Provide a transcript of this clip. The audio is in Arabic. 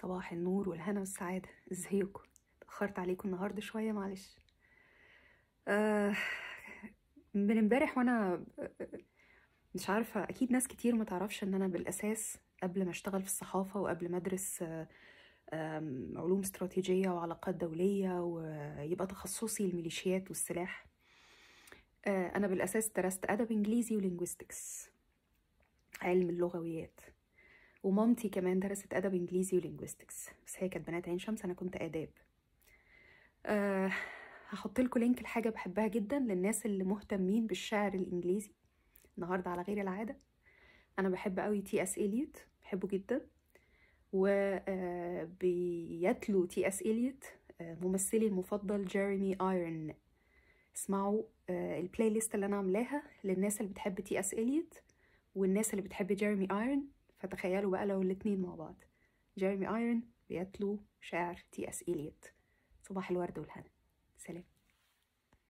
صباح النور والهنا والسعادة ازيكم اتأخرت عليكم النهاردة شوية معلش آه، من امبارح وانا مش عارفة اكيد ناس كتير ما تعرفش ان انا بالاساس قبل ما اشتغل في الصحافة وقبل ما ادرس علوم استراتيجية وعلاقات دولية ويبقى تخصصي الميليشيات والسلاح آه، انا بالاساس درست ادب انجليزي ولينجويستكس علم اللغويات ومامتي كمان درست ادب انجليزي ولينجويستكس بس هي كانت بنات عين شمس انا كنت اداب أه هحط لكم لينك لحاجه بحبها جدا للناس اللي مهتمين بالشعر الانجليزي النهارده على غير العاده انا بحب قوي تي اس اليوت بحبه جدا وبيتلو آه، تي اس اليوت آه، ممثلي المفضل جيريمي ايرن اسمعوا آه، البلاي ليست اللي انا عاملاها للناس اللي بتحب تي اس اليوت والناس اللي بتحب جيريمي ايرن فتخيلوا بقى لو الاتنين مع بعض جيرمي ايرون بيتلو شعر تي اس اليوت صباح الورد والهنا سلام